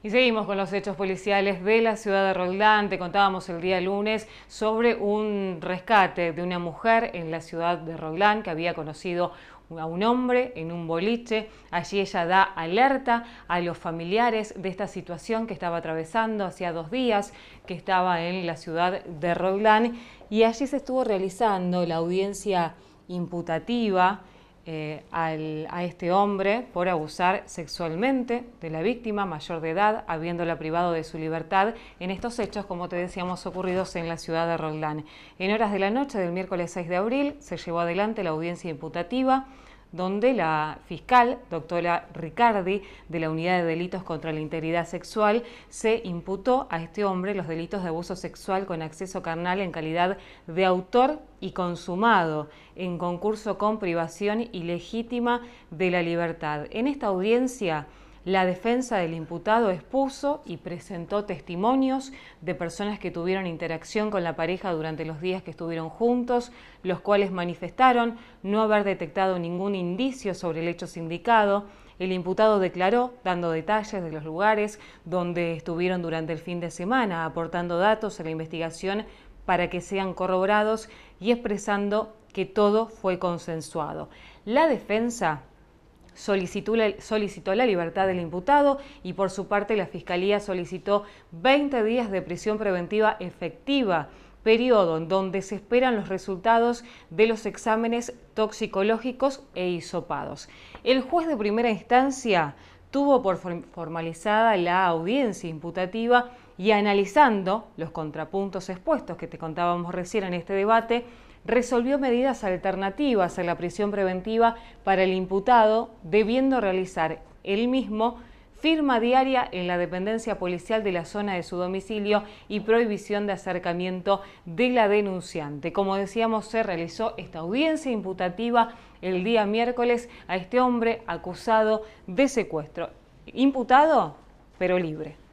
Y seguimos con los hechos policiales de la ciudad de Roldán. Te contábamos el día lunes sobre un rescate de una mujer en la ciudad de Roldán que había conocido a un hombre en un boliche. Allí ella da alerta a los familiares de esta situación que estaba atravesando hacía dos días, que estaba en la ciudad de Roldán. Y allí se estuvo realizando la audiencia imputativa eh, a este hombre por abusar sexualmente de la víctima mayor de edad, habiéndola privado de su libertad en estos hechos, como te decíamos, ocurridos en la ciudad de Roldán. En horas de la noche del miércoles 6 de abril se llevó adelante la audiencia imputativa donde la fiscal, doctora Ricardi, de la Unidad de Delitos contra la Integridad Sexual, se imputó a este hombre los delitos de abuso sexual con acceso carnal en calidad de autor y consumado en concurso con privación ilegítima de la libertad. En esta audiencia, la defensa del imputado expuso y presentó testimonios de personas que tuvieron interacción con la pareja durante los días que estuvieron juntos, los cuales manifestaron no haber detectado ningún indicio sobre el hecho sindicado. El imputado declaró, dando detalles de los lugares donde estuvieron durante el fin de semana, aportando datos a la investigación para que sean corroborados y expresando que todo fue consensuado. La defensa solicitó, solicitó la libertad del imputado y por su parte la Fiscalía solicitó 20 días de prisión preventiva efectiva periodo en donde se esperan los resultados de los exámenes toxicológicos e hisopados. El juez de primera instancia tuvo por formalizada la audiencia imputativa y analizando los contrapuntos expuestos que te contábamos recién en este debate, resolvió medidas alternativas a la prisión preventiva para el imputado, debiendo realizar él mismo firma diaria en la dependencia policial de la zona de su domicilio y prohibición de acercamiento de la denunciante. Como decíamos, se realizó esta audiencia imputativa el día miércoles a este hombre acusado de secuestro. Imputado, pero libre.